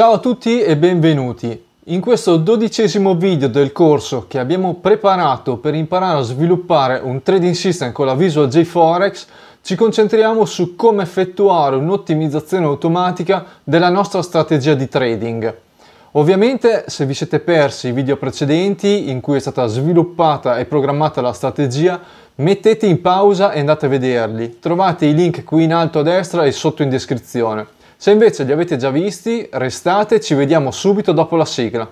Ciao a tutti e benvenuti! In questo dodicesimo video del corso che abbiamo preparato per imparare a sviluppare un trading system con la Visual J Forex ci concentriamo su come effettuare un'ottimizzazione automatica della nostra strategia di trading. Ovviamente se vi siete persi i video precedenti in cui è stata sviluppata e programmata la strategia mettete in pausa e andate a vederli. Trovate i link qui in alto a destra e sotto in descrizione. Se invece li avete già visti, restate, ci vediamo subito dopo la sigla.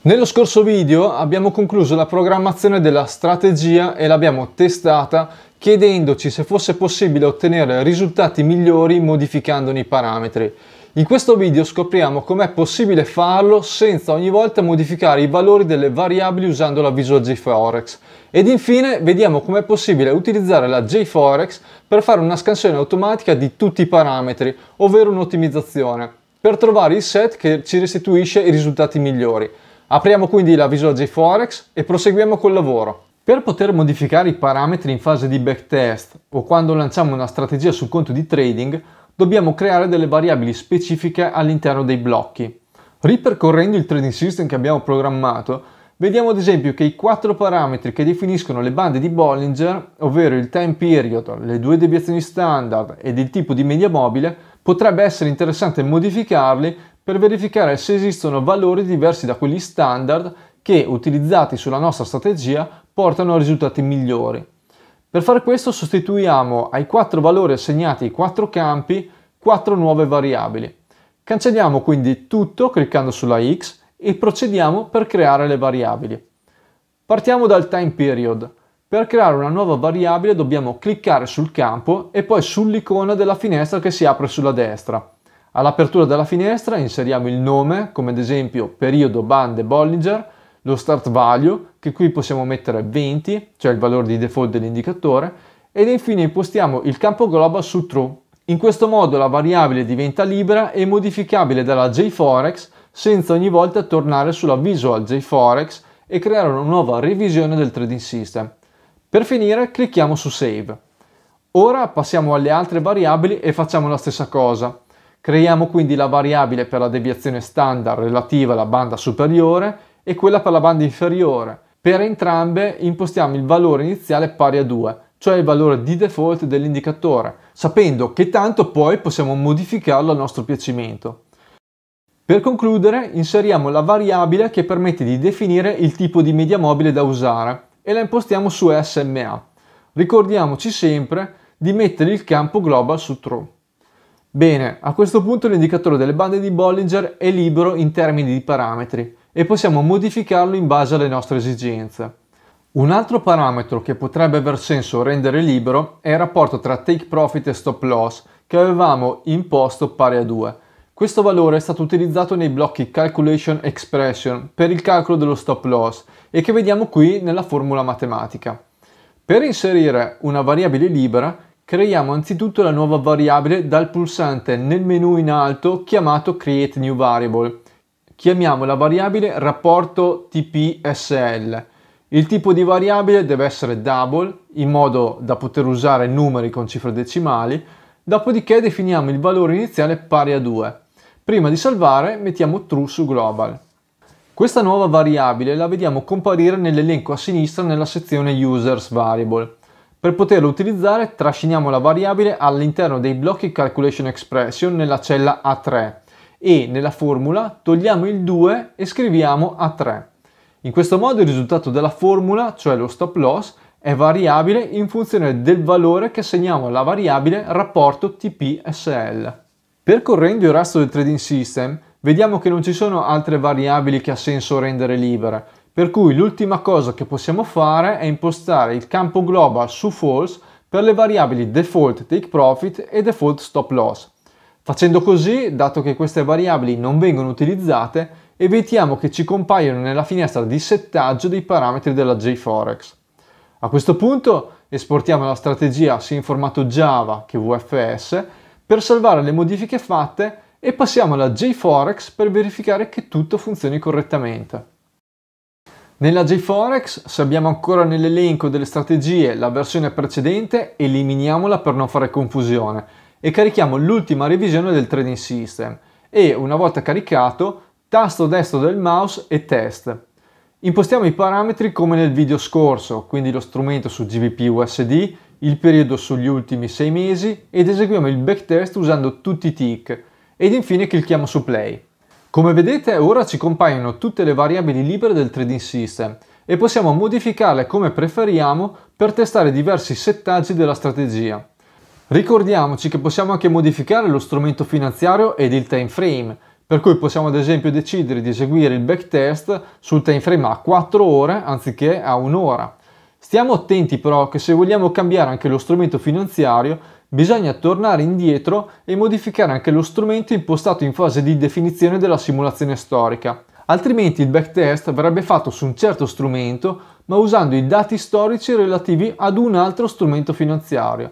Nello scorso video abbiamo concluso la programmazione della strategia e l'abbiamo testata chiedendoci se fosse possibile ottenere risultati migliori modificandone i parametri. In questo video scopriamo com'è possibile farlo senza ogni volta modificare i valori delle variabili usando la Visual JForex ed infine vediamo com'è possibile utilizzare la JForex per fare una scansione automatica di tutti i parametri, ovvero un'ottimizzazione, per trovare il set che ci restituisce i risultati migliori. Apriamo quindi la Visual JForex e proseguiamo col lavoro. Per poter modificare i parametri in fase di backtest o quando lanciamo una strategia sul conto di trading, dobbiamo creare delle variabili specifiche all'interno dei blocchi. Ripercorrendo il trading system che abbiamo programmato, vediamo ad esempio che i quattro parametri che definiscono le bande di Bollinger, ovvero il time period, le due deviazioni standard ed il tipo di media mobile, potrebbe essere interessante modificarli per verificare se esistono valori diversi da quelli standard che, utilizzati sulla nostra strategia, portano a risultati migliori. Per fare questo sostituiamo ai quattro valori assegnati ai quattro campi quattro nuove variabili. Cancelliamo quindi tutto cliccando sulla X e procediamo per creare le variabili. Partiamo dal time period. Per creare una nuova variabile dobbiamo cliccare sul campo e poi sull'icona della finestra che si apre sulla destra. All'apertura della finestra inseriamo il nome, come ad esempio periodo bande Bollinger, lo start value, che qui possiamo mettere 20, cioè il valore di default dell'indicatore, ed infine impostiamo il campo global su true. In questo modo la variabile diventa libera e modificabile dalla JForex senza ogni volta tornare sulla visual JForex e creare una nuova revisione del trading system. Per finire clicchiamo su Save. Ora passiamo alle altre variabili e facciamo la stessa cosa. Creiamo quindi la variabile per la deviazione standard relativa alla banda superiore e quella per la banda inferiore. Per entrambe impostiamo il valore iniziale pari a 2, cioè il valore di default dell'indicatore, sapendo che tanto poi possiamo modificarlo a nostro piacimento. Per concludere inseriamo la variabile che permette di definire il tipo di media mobile da usare e la impostiamo su SMA. Ricordiamoci sempre di mettere il campo global su true. Bene, a questo punto l'indicatore delle bande di Bollinger è libero in termini di parametri e possiamo modificarlo in base alle nostre esigenze. Un altro parametro che potrebbe aver senso rendere libero è il rapporto tra take profit e stop loss che avevamo imposto pari a 2. Questo valore è stato utilizzato nei blocchi calculation expression per il calcolo dello stop loss e che vediamo qui nella formula matematica. Per inserire una variabile libera creiamo anzitutto la nuova variabile dal pulsante nel menu in alto chiamato create new variable chiamiamo la variabile rapporto tpsl. Il tipo di variabile deve essere double, in modo da poter usare numeri con cifre decimali, dopodiché definiamo il valore iniziale pari a 2. Prima di salvare mettiamo true su global. Questa nuova variabile la vediamo comparire nell'elenco a sinistra nella sezione users variable. Per poterla utilizzare trasciniamo la variabile all'interno dei blocchi calculation expression nella cella A3 e nella formula togliamo il 2 e scriviamo a 3. In questo modo il risultato della formula, cioè lo stop loss, è variabile in funzione del valore che assegniamo alla variabile rapporto TPSL. Percorrendo il resto del trading system, vediamo che non ci sono altre variabili che ha senso rendere libere, per cui l'ultima cosa che possiamo fare è impostare il campo global su false per le variabili default take profit e default stop loss, Facendo così, dato che queste variabili non vengono utilizzate, evitiamo che ci compaiano nella finestra di settaggio dei parametri della JForex. A questo punto esportiamo la strategia sia in formato Java che VFS per salvare le modifiche fatte e passiamo alla JForex per verificare che tutto funzioni correttamente. Nella JForex, se abbiamo ancora nell'elenco delle strategie la versione precedente, eliminiamola per non fare confusione e carichiamo l'ultima revisione del trading system e una volta caricato tasto destro del mouse e test. Impostiamo i parametri come nel video scorso, quindi lo strumento su GBP USD, il periodo sugli ultimi 6 mesi ed eseguiamo il backtest usando tutti i tick ed infine clicchiamo su play. Come vedete ora ci compaiono tutte le variabili libere del trading system e possiamo modificarle come preferiamo per testare diversi settaggi della strategia. Ricordiamoci che possiamo anche modificare lo strumento finanziario ed il time frame, per cui possiamo ad esempio decidere di eseguire il backtest sul time frame a 4 ore anziché a 1 ora. Stiamo attenti però che se vogliamo cambiare anche lo strumento finanziario bisogna tornare indietro e modificare anche lo strumento impostato in fase di definizione della simulazione storica. Altrimenti il backtest verrebbe fatto su un certo strumento ma usando i dati storici relativi ad un altro strumento finanziario.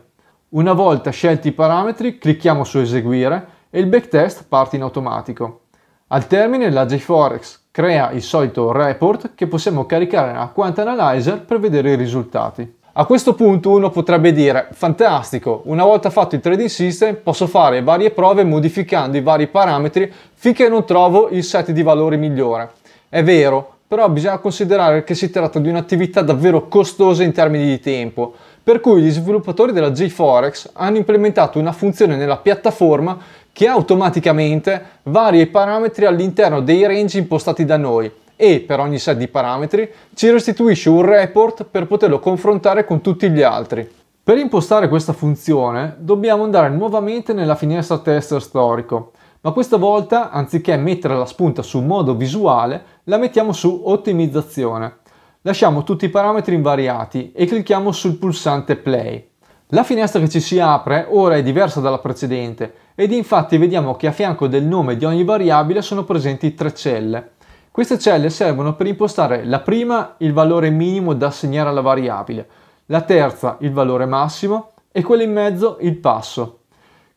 Una volta scelti i parametri, clicchiamo su Eseguire e il backtest parte in automatico. Al termine la JForex crea il solito report che possiamo caricare a Quant Analyzer per vedere i risultati. A questo punto uno potrebbe dire, fantastico, una volta fatto il trading system posso fare varie prove modificando i vari parametri finché non trovo il set di valori migliore. È vero, però bisogna considerare che si tratta di un'attività davvero costosa in termini di tempo, per cui gli sviluppatori della JForex hanno implementato una funzione nella piattaforma che automaticamente varia i parametri all'interno dei range impostati da noi e per ogni set di parametri ci restituisce un report per poterlo confrontare con tutti gli altri. Per impostare questa funzione dobbiamo andare nuovamente nella finestra tester storico, ma questa volta anziché mettere la spunta su modo visuale la mettiamo su ottimizzazione. Lasciamo tutti i parametri invariati e clicchiamo sul pulsante play. La finestra che ci si apre ora è diversa dalla precedente ed infatti vediamo che a fianco del nome di ogni variabile sono presenti tre celle. Queste celle servono per impostare la prima il valore minimo da assegnare alla variabile, la terza il valore massimo e quella in mezzo il passo.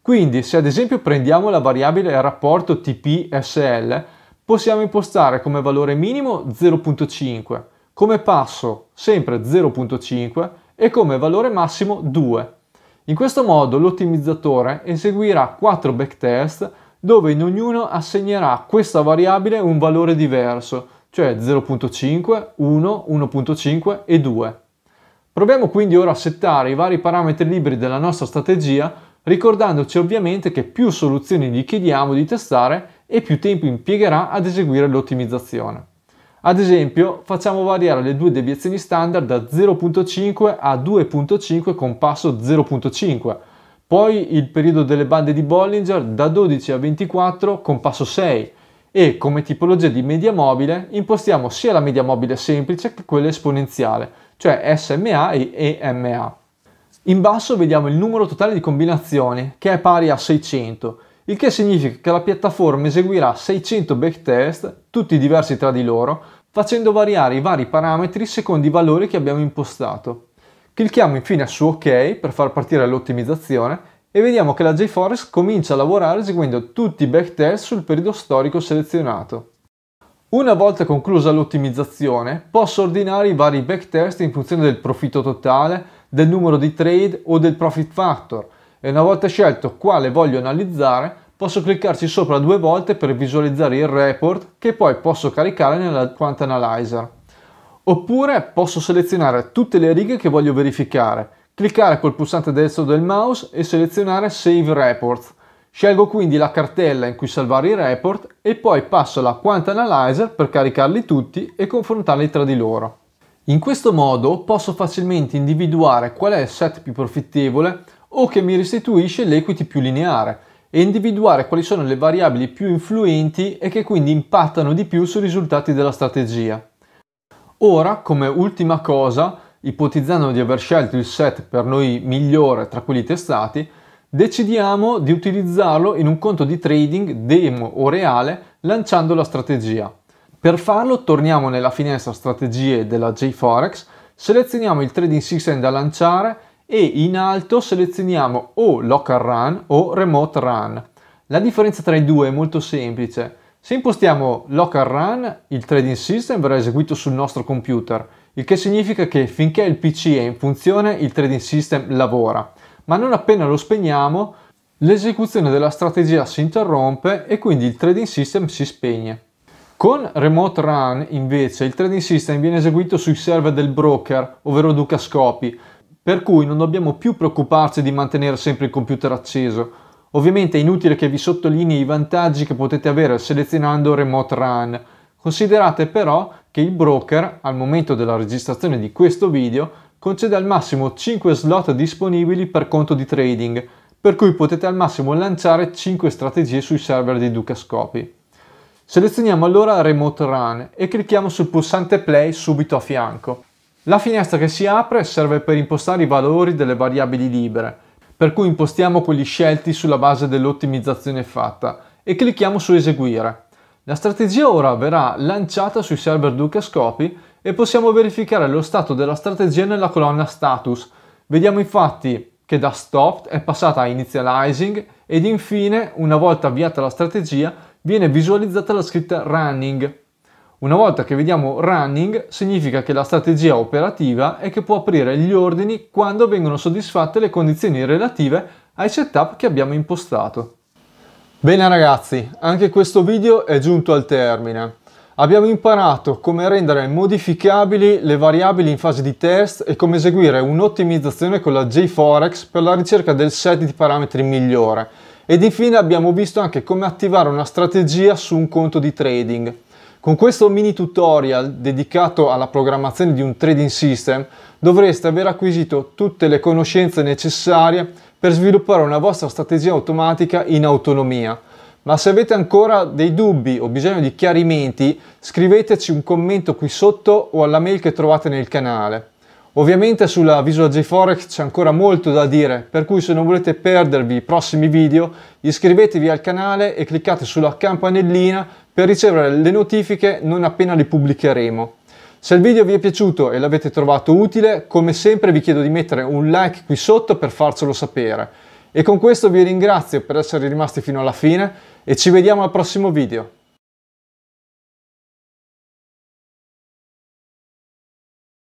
Quindi se ad esempio prendiamo la variabile rapporto TPSL possiamo impostare come valore minimo 0.5 come passo sempre 0.5 e come valore massimo 2. In questo modo l'ottimizzatore eseguirà 4 backtest dove in ognuno assegnerà a questa variabile un valore diverso, cioè 0.5, 1, 1.5 e 2. Proviamo quindi ora a settare i vari parametri liberi della nostra strategia, ricordandoci ovviamente che più soluzioni gli chiediamo di testare e più tempo impiegherà ad eseguire l'ottimizzazione. Ad esempio, facciamo variare le due deviazioni standard da 0.5 a 2.5 con passo 0.5, poi il periodo delle bande di Bollinger da 12 a 24 con passo 6 e come tipologia di media mobile impostiamo sia la media mobile semplice che quella esponenziale, cioè SMA e EMA. In basso vediamo il numero totale di combinazioni, che è pari a 600, il che significa che la piattaforma eseguirà 600 backtest tutti diversi tra di loro, facendo variare i vari parametri secondo i valori che abbiamo impostato. Clicchiamo infine su OK per far partire l'ottimizzazione e vediamo che la JForest comincia a lavorare eseguendo tutti i backtest sul periodo storico selezionato. Una volta conclusa l'ottimizzazione, posso ordinare i vari backtest in funzione del profitto totale, del numero di trade o del profit factor e una volta scelto quale voglio analizzare, Posso cliccarci sopra due volte per visualizzare il report che poi posso caricare nella Quant Analyzer. Oppure posso selezionare tutte le righe che voglio verificare, cliccare col pulsante destro del mouse e selezionare Save Report. Scelgo quindi la cartella in cui salvare i report e poi passo alla Quant Analyzer per caricarli tutti e confrontarli tra di loro. In questo modo posso facilmente individuare qual è il set più profittevole o che mi restituisce l'equity più lineare e individuare quali sono le variabili più influenti e che quindi impattano di più sui risultati della strategia. Ora, come ultima cosa, ipotizzando di aver scelto il set per noi migliore tra quelli testati, decidiamo di utilizzarlo in un conto di trading demo o reale lanciando la strategia. Per farlo torniamo nella finestra strategie della JForex, selezioniamo il trading system da lanciare e in alto selezioniamo o local run o remote run. La differenza tra i due è molto semplice. Se impostiamo local run, il trading system verrà eseguito sul nostro computer, il che significa che finché il PC è in funzione il trading system lavora, ma non appena lo spegniamo l'esecuzione della strategia si interrompe e quindi il trading system si spegne. Con Remote Run invece il trading system viene eseguito sui server del broker, ovvero Duca Scopi, per cui non dobbiamo più preoccuparci di mantenere sempre il computer acceso. Ovviamente è inutile che vi sottolinei i vantaggi che potete avere selezionando Remote Run. Considerate però che il broker, al momento della registrazione di questo video, concede al massimo 5 slot disponibili per conto di trading, per cui potete al massimo lanciare 5 strategie sui server di Ducascopy. Selezioniamo allora Remote Run e clicchiamo sul pulsante Play subito a fianco. La finestra che si apre serve per impostare i valori delle variabili libere, per cui impostiamo quelli scelti sulla base dell'ottimizzazione fatta e clicchiamo su eseguire. La strategia ora verrà lanciata sui server Duke e possiamo verificare lo stato della strategia nella colonna status. Vediamo infatti che da stopped è passata a initializing ed infine, una volta avviata la strategia, viene visualizzata la scritta running una volta che vediamo running significa che la strategia operativa è che può aprire gli ordini quando vengono soddisfatte le condizioni relative ai setup che abbiamo impostato. Bene ragazzi, anche questo video è giunto al termine. Abbiamo imparato come rendere modificabili le variabili in fase di test e come eseguire un'ottimizzazione con la JForex per la ricerca del set di parametri migliore. Ed infine abbiamo visto anche come attivare una strategia su un conto di trading. Con questo mini tutorial dedicato alla programmazione di un trading system dovreste aver acquisito tutte le conoscenze necessarie per sviluppare una vostra strategia automatica in autonomia. Ma se avete ancora dei dubbi o bisogno di chiarimenti scriveteci un commento qui sotto o alla mail che trovate nel canale. Ovviamente sulla Visual J Forex c'è ancora molto da dire, per cui se non volete perdervi i prossimi video, iscrivetevi al canale e cliccate sulla campanellina per ricevere le notifiche non appena li pubblicheremo. Se il video vi è piaciuto e l'avete trovato utile, come sempre vi chiedo di mettere un like qui sotto per farcelo sapere. E con questo vi ringrazio per essere rimasti fino alla fine e ci vediamo al prossimo video.